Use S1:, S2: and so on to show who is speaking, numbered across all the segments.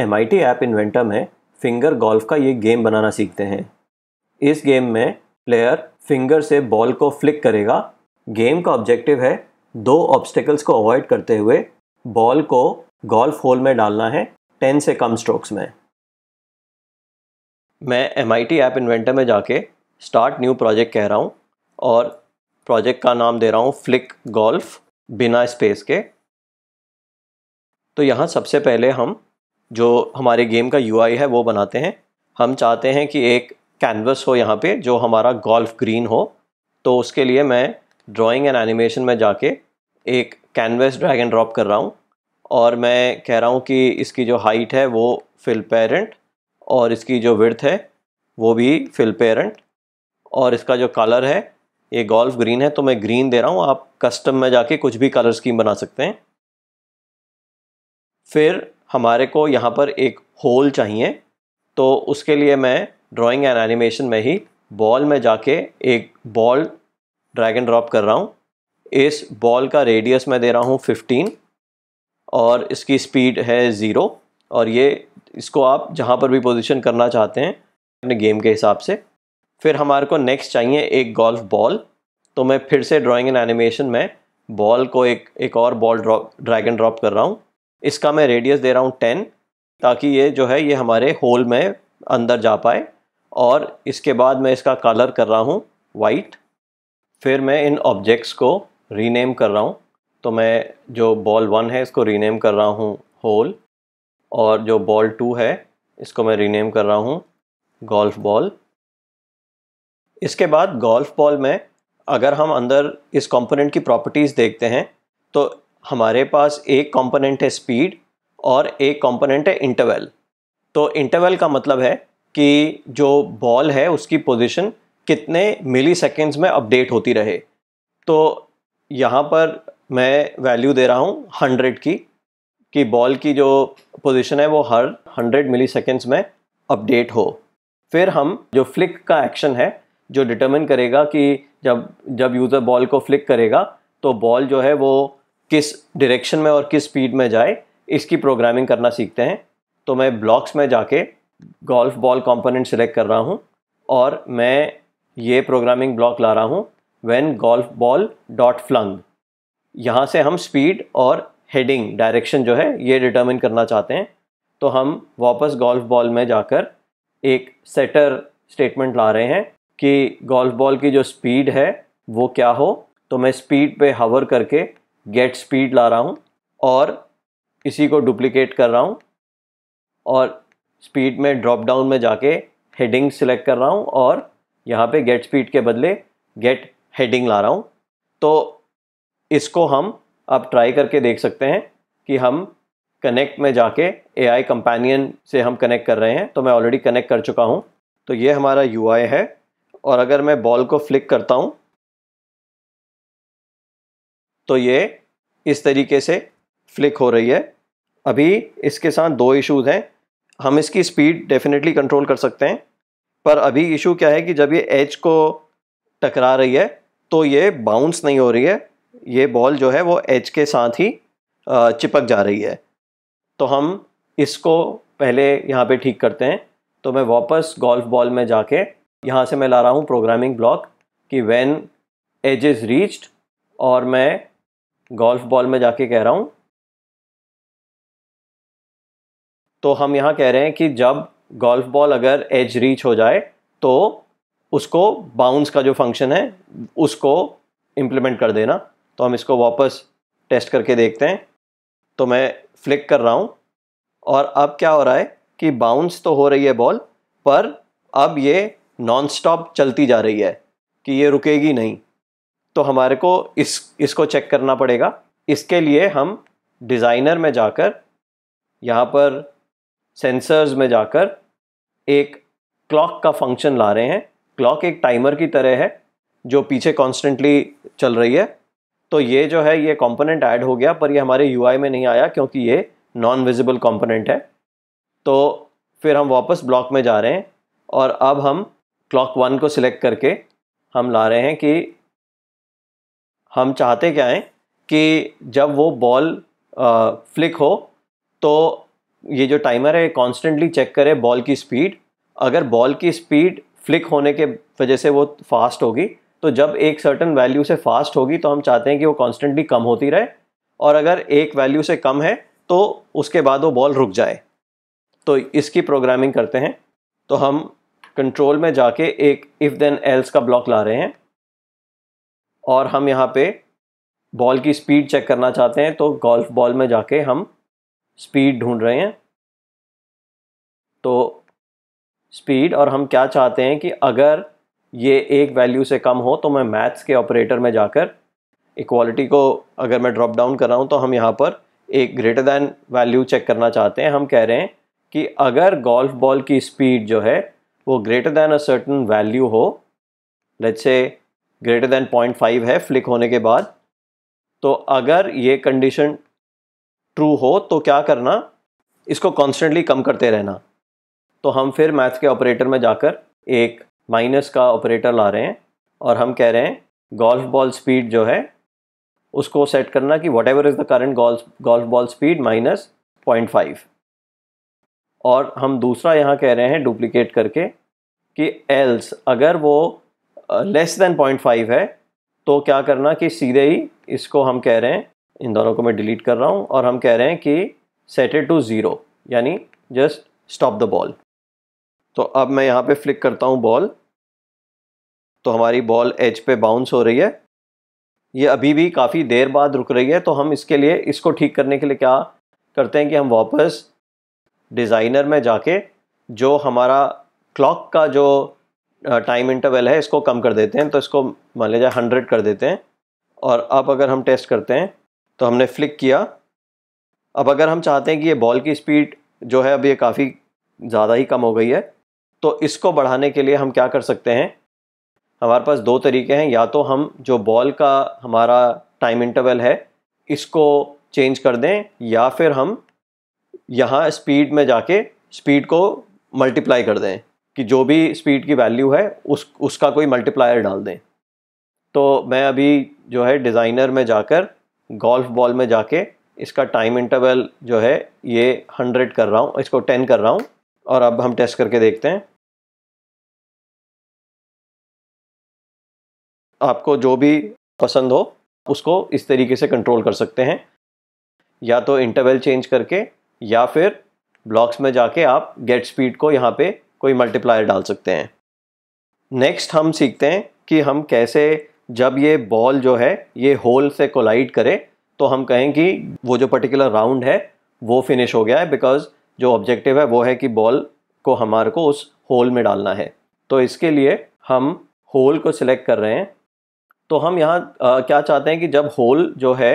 S1: M I T app inventor में finger golf का ये गेम बनाना सीखते हैं इस गेम में प्लेयर फिंगर से बॉल को फ्लिक करेगा गेम का ऑब्जेक्टिव है दो ऑब्स्टेकल्स को अवॉइड करते हुए बॉल को गोल्फ होल में डालना है टेन से कम स्ट्रोक्स में मैं M I T app inventor में जाके स्टार्ट न्यू प्रोजेक्ट कह रहा हूँ और प्रोजेक्ट का नाम दे रहा हूँ फ्लिक गोल्फ बिना स्पेस के तो यहाँ सबसे पहले हम जो हमारे गेम का यू है वो बनाते हैं हम चाहते हैं कि एक कैनवस हो यहाँ पे जो हमारा गोल्फ ग्रीन हो तो उसके लिए मैं ड्राइंग एंड एनिमेशन में जाके एक कैनवस ड्रैग एंड ड्रॉप कर रहा हूँ और मैं कह रहा हूँ कि इसकी जो हाइट है वो फिल पेरेंट और इसकी जो विर्थ है वो भी फिल पेरेंट और इसका जो कलर है ये गोल्फ ग्रीन है तो मैं ग्रीन दे रहा हूँ आप कस्टम में जाके कुछ भी कलर स्कीम बना सकते हैं फिर हमारे को यहाँ पर एक होल चाहिए तो उसके लिए मैं ड्राइंग एंड एनिमेशन में ही बॉल में जाके एक बॉल ड्रैग एंड ड्रॉप कर रहा हूँ इस बॉल का रेडियस मैं दे रहा हूँ 15 और इसकी स्पीड है ज़ीरो और ये इसको आप जहाँ पर भी पोजीशन करना चाहते हैं अपने गेम के हिसाब से फिर हमारे को नेक्स्ट चाहिए एक गोल्फ बॉल तो मैं फिर से ड्राइंग एंड एनिमेशन में बॉल को एक एक और बॉल ड्रॉप ड्रैगन ड्रॉप कर रहा हूँ इसका मैं रेडियस दे रहा हूँ टेन ताकि ये जो है ये हमारे होल में अंदर जा पाए और इसके बाद मैं इसका कलर कर रहा हूँ वाइट फिर मैं इन ऑब्जेक्ट्स को रीनेम कर रहा हूँ तो मैं जो बॉल वन है इसको रीनेम कर रहा हूँ होल और जो बॉल टू है इसको मैं रीनेम कर रहा हूँ गोल्फ बॉल इसके बाद गोल्फ बॉल में अगर हम अंदर इस कंपोनेंट की प्रॉपर्टीज़ देखते हैं तो हमारे पास एक कंपोनेंट है स्पीड और एक कंपोनेंट है इंटरवल तो इंटरवल का मतलब है कि जो बॉल है उसकी पोजीशन कितने मिली सेकेंड्स में अपडेट होती रहे तो यहाँ पर मैं वैल्यू दे रहा हूँ हंड्रेड की कि बॉल की जो पोजीशन है वो हर हंड्रेड मिली सेकेंड्स में अपडेट हो फिर हम जो फ्लिक का एक्शन है जो डिटरमिन करेगा कि जब जब यूज़र बॉल को फ्लिक करेगा तो बॉल जो है वो किस डायरेक्शन में और किस स्पीड में जाए इसकी प्रोग्रामिंग करना सीखते हैं तो मैं ब्लॉक्स में जाके गोल्फ बॉल कंपोनेंट सिलेक्ट कर रहा हूँ और मैं ये प्रोग्रामिंग ब्लॉक ला रहा हूँ when golf ball dot flung यहाँ से हम स्पीड और हेडिंग डायरेक्शन जो है ये डिटर्मिन करना चाहते हैं तो हम वापस गोल्फ बॉल में जाकर एक सेटर स्टेटमेंट ला रहे हैं कि गोल्फ बॉल की जो स्पीड है वो क्या हो तो मैं स्पीड पे हवर करके गेट स्पीड ला रहा हूँ और इसी को डुप्लीकेट कर रहा हूँ और स्पीड में ड्रॉप डाउन में जाके हेडिंग सिलेक्ट कर रहा हूँ और यहाँ पे गेट स्पीड के बदले गेट हेडिंग ला रहा हूँ तो इसको हम आप ट्राई करके देख सकते हैं कि हम कनेक्ट में जाके ए आई कंपेनियन से हम कनेक्ट कर रहे हैं तो मैं ऑलरेडी कनेक्ट कर चुका हूँ तो ये हमारा यू है और अगर मैं बॉल को फ्लिक करता हूँ तो ये इस तरीके से फ्लिक हो रही है अभी इसके साथ दो इश्यूज हैं हम इसकी स्पीड डेफिनेटली कंट्रोल कर सकते हैं पर अभी इशू क्या है कि जब ये एच को टकरा रही है तो ये बाउंस नहीं हो रही है ये बॉल जो है वो एच के साथ ही चिपक जा रही है तो हम इसको पहले यहाँ पे ठीक करते हैं तो मैं वापस गोल्फ बॉल में जाके यहाँ से मैं ला रहा हूँ प्रोग्रामिंग ब्लॉक कि वैन एज इज़ रीच्ड और मैं गोल्फ बॉल में जाके कह रहा हूँ तो हम यहाँ कह रहे हैं कि जब गोल्फ बॉल अगर एज रीच हो जाए तो उसको बाउंस का जो फंक्शन है उसको इम्प्लीमेंट कर देना तो हम इसको वापस टेस्ट करके देखते हैं तो मैं फ्लिक कर रहा हूँ और अब क्या हो रहा है कि बाउंस तो हो रही है बॉल पर अब ये नॉन स्टॉप चलती जा रही है कि ये रुकेगी नहीं तो हमारे को इस इसको चेक करना पड़ेगा इसके लिए हम डिज़ाइनर में जाकर यहाँ पर सेंसर्स में जाकर एक क्लॉक का फंक्शन ला रहे हैं क्लॉक एक टाइमर की तरह है जो पीछे कॉन्स्टेंटली चल रही है तो ये जो है ये कॉम्पोनेंट ऐड हो गया पर ये हमारे यू में नहीं आया क्योंकि ये नॉन विजिबल कॉम्पोनेंट है तो फिर हम वापस ब्लॉक में जा रहे हैं और अब हम क्लॉक वन को सिलेक्ट करके हम ला रहे हैं कि हम चाहते क्या हैं कि जब वो बॉल फ्लिक हो तो ये जो टाइमर है कॉन्स्टेंटली चेक करे बॉल की स्पीड अगर बॉल की स्पीड फ्लिक होने के वजह से वो फास्ट होगी तो जब एक सर्टन वैल्यू से फास्ट होगी तो हम चाहते हैं कि वो कॉन्स्टेंटली कम होती रहे और अगर एक वैल्यू से कम है तो उसके बाद वो बॉल रुक जाए तो इसकी प्रोग्रामिंग करते हैं तो हम कंट्रोल में जाके एक इफ़ देन एल्स का ब्लॉक ला रहे हैं और हम यहाँ पे बॉल की स्पीड चेक करना चाहते हैं तो गोल्फ बॉल में जाके हम स्पीड ढूंढ रहे हैं तो स्पीड और हम क्या चाहते हैं कि अगर ये एक वैल्यू से कम हो तो मैं मैथ्स के ऑपरेटर में जाकर इक्वालिटी को अगर मैं ड्रॉप डाउन कर रहा हूँ तो हम यहाँ पर एक ग्रेटर दैन वैल्यू चेक करना चाहते हैं हम कह रहे हैं कि अगर गोल्फ बॉल की स्पीड जो है वो greater than a certain value हो let's say greater than point five है फ्लिक होने के बाद तो अगर ये कंडीशन ट्रू हो तो क्या करना इसको कॉन्स्टेंटली कम करते रहना तो हम फिर मैथ के ऑपरेटर में जाकर एक माइनस का ऑपरेटर ला रहे हैं और हम कह रहे हैं गोल्फ बॉल स्पीड जो है उसको सेट करना कि whatever is the current golf golf ball speed minus point five और हम दूसरा यहाँ कह रहे हैं डुप्लीकेट करके कि एल्स अगर वो लेस देन पॉइंट फाइव है तो क्या करना कि सीधे ही इसको हम कह रहे हैं इन दोनों को मैं डिलीट कर रहा हूँ और हम कह रहे हैं कि सेट इट टू ज़ीरो यानी जस्ट स्टॉप द बॉल तो अब मैं यहाँ पे फ्लिक करता हूँ बॉल तो हमारी बॉल एज पे बाउंस हो रही है ये अभी भी काफ़ी देर बाद रुक रही है तो हम इसके लिए इसको ठीक करने के लिए क्या करते हैं कि हम वापस डिज़ाइनर में जाके जो हमारा क्लॉक का जो टाइम इंटरवल है इसको कम कर देते हैं तो इसको मान लीजिए हंड्रेड कर देते हैं और अब अगर हम टेस्ट करते हैं तो हमने फ्लिक किया अब अगर हम चाहते हैं कि ये बॉल की स्पीड जो है अब ये काफ़ी ज़्यादा ही कम हो गई है तो इसको बढ़ाने के लिए हम क्या कर सकते हैं हमारे पास दो तरीके हैं या तो हम जो बॉल का हमारा टाइम इंटरवल है इसको चेंज कर दें या फिर हम यहाँ स्पीड में जाके स्पीड को मल्टीप्लाई कर दें कि जो भी स्पीड की वैल्यू है उस उसका कोई मल्टीप्लायर डाल दें तो मैं अभी जो है डिज़ाइनर में जाकर गोल्फ बॉल में जाके इसका टाइम इंटरवल जो है ये हंड्रेड कर रहा हूँ इसको टेन कर रहा हूँ और अब हम टेस्ट करके देखते हैं आपको जो भी पसंद हो उसको इस तरीके से कंट्रोल कर सकते हैं या तो इंटरवल चेंज करके या फिर ब्लॉक्स में जाके आप गेट स्पीड को यहाँ पे कोई मल्टीप्लायर डाल सकते हैं नेक्स्ट हम सीखते हैं कि हम कैसे जब ये बॉल जो है ये होल से कोलाइड करे तो हम कहें कि वो जो पर्टिकुलर राउंड है वो फिनिश हो गया है बिकॉज जो ऑब्जेक्टिव है वो है कि बॉल को हमारे को उस होल में डालना है तो इसके लिए हम होल को सिलेक्ट कर रहे हैं तो हम यहाँ क्या चाहते हैं कि जब होल जो है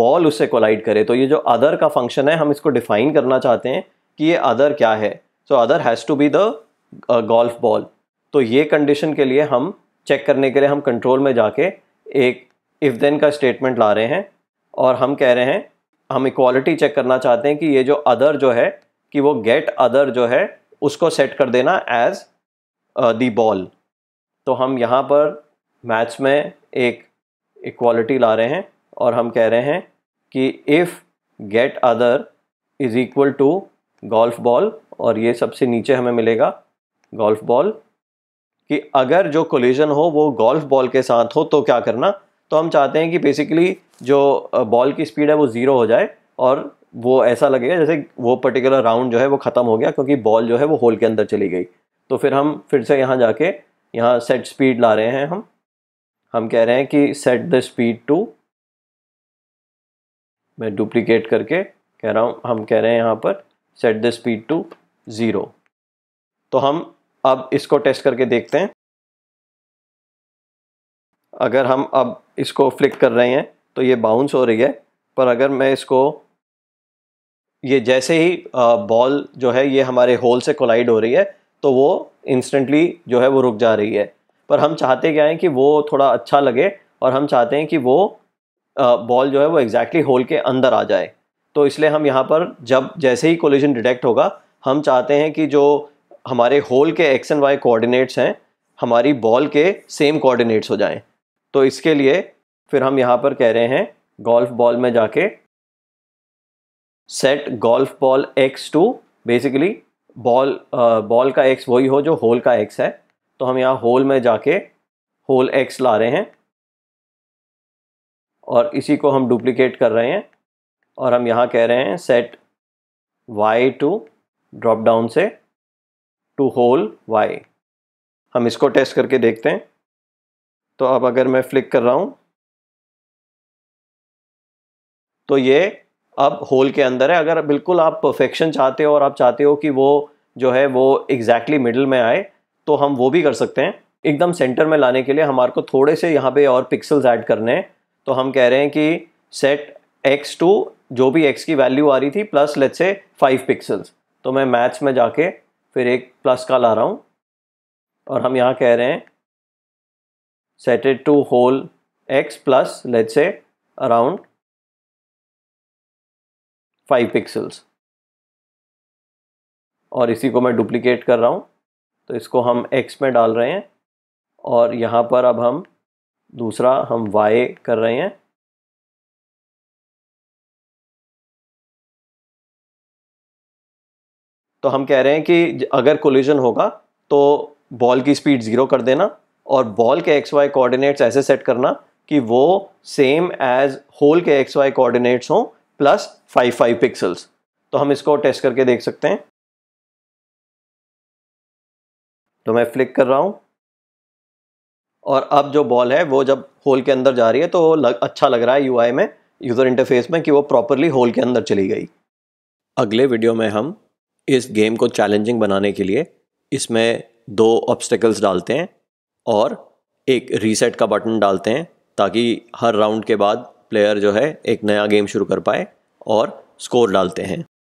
S1: बॉल उससे कोलाइड करे तो ये जो अदर का फंक्शन है हम इसको डिफाइन करना चाहते हैं कि ये अदर क्या है so other has to be the golf ball तो ये कंडीशन के लिए हम चेक करने के लिए हम कंट्रोल में जाके एक इफ़ देन का स्टेटमेंट ला रहे हैं और हम कह रहे हैं हम इक्वालिटी चेक करना चाहते हैं कि ये जो अदर जो है कि वो गेट अदर जो है उसको सेट कर देना एज दी बॉल तो हम यहाँ पर मैच में एक इक्वालिटी ला रहे हैं और हम कह रहे हैं कि if get other is equal to golf ball और ये सबसे नीचे हमें मिलेगा गोल्फ बॉल कि अगर जो कोलिजन हो वो गोल्फ बॉल के साथ हो तो क्या करना तो हम चाहते हैं कि बेसिकली जो बॉल की स्पीड है वो ज़ीरो हो जाए और वो ऐसा लगेगा जैसे वो पर्टिकुलर राउंड जो है वो ख़त्म हो गया क्योंकि बॉल जो है वो होल के अंदर चली गई तो फिर हम फिर से यहाँ जाके यहाँ सेट स्पीड ला रहे हैं हम हम कह रहे हैं कि सेट द स्पीड टू मैं डुप्लीकेट करके कह रहा हूँ हम कह रहे हैं यहाँ पर set the speed to zero तो हम अब इसको टेस्ट करके देखते हैं अगर हम अब इसको फ्लिक कर रहे हैं तो ये बाउंस हो रही है पर अगर मैं इसको ये जैसे ही बॉल जो है ये हमारे होल से कोलाइड हो रही है तो वो इंस्टेंटली जो है वो रुक जा रही है पर हम चाहते क्या हैं कि वो थोड़ा अच्छा लगे और हम चाहते हैं कि वो बॉल जो है वो एग्जैक्टली exactly होल के अंदर आ जाए तो इसलिए हम यहाँ पर जब जैसे ही कोलिजन डिटेक्ट होगा हम चाहते हैं कि जो हमारे होल के एक्स एंड वाई कोऑर्डिनेट्स हैं हमारी बॉल के सेम कोऑर्डिनेट्स हो जाएं तो इसके लिए फिर हम यहाँ पर कह रहे हैं गोल्फ बॉल में जाके set golf ball X to basically ball ball का एक्स वही हो जो होल का एक्स है तो हम यहाँ होल में जाके होल एक्स ला रहे हैं और इसी को हम डुप्लीकेट कर रहे हैं और हम यहाँ कह रहे हैं set Y to drop down से टू होल वाई हम इसको टेस्ट करके देखते हैं तो अब अगर मैं फ्लिक कर रहा हूँ तो ये अब होल के अंदर है अगर बिल्कुल आप परफेक्शन चाहते हो और आप चाहते हो कि वो जो है वो एग्जैक्टली exactly मिडल में आए तो हम वो भी कर सकते हैं एकदम सेंटर में लाने के लिए हमारे को थोड़े से यहाँ पे और पिक्सल्स ऐड करने हैं तो हम कह रहे हैं कि सेट एक्स टू जो भी एक्स की वैल्यू आ रही थी plus let's say five pixels तो मैं मैथ्स में जाके फिर एक प्लस का ला रहा हूँ और हम यहाँ कह रहे हैं set it to hole X plus let's say around five pixels और इसी को मैं डुप्लीकेट कर रहा हूँ तो इसको हम एक्स में डाल रहे हैं और यहाँ पर अब हम दूसरा हम वाई कर रहे हैं तो हम कह रहे हैं कि अगर कोलिजन होगा तो बॉल की स्पीड ज़ीरो कर देना और बॉल के एक्स वाई कोऑर्डिनेट्स ऐसे सेट करना कि वो सेम एज होल के एक्स वाई कोऑर्डिनेट्स हों प्लस फाइव फाइव पिक्सल्स तो हम इसको टेस्ट करके देख सकते हैं तो मैं फ्लिक कर रहा हूँ और अब जो बॉल है वो जब होल के अंदर जा रही है तो लग, अच्छा लग रहा है यूआई में यूज़र इंटरफेस में कि वो प्रॉपरली होल के अंदर चली गई अगले वीडियो में हम इस गेम को चैलेंजिंग बनाने के लिए इसमें दो ऑब्स्टिकल्स डालते हैं और एक रीसेट का बटन डालते हैं ताकि हर राउंड के बाद प्लेयर जो है एक नया गेम शुरू कर पाए और स्कोर डालते हैं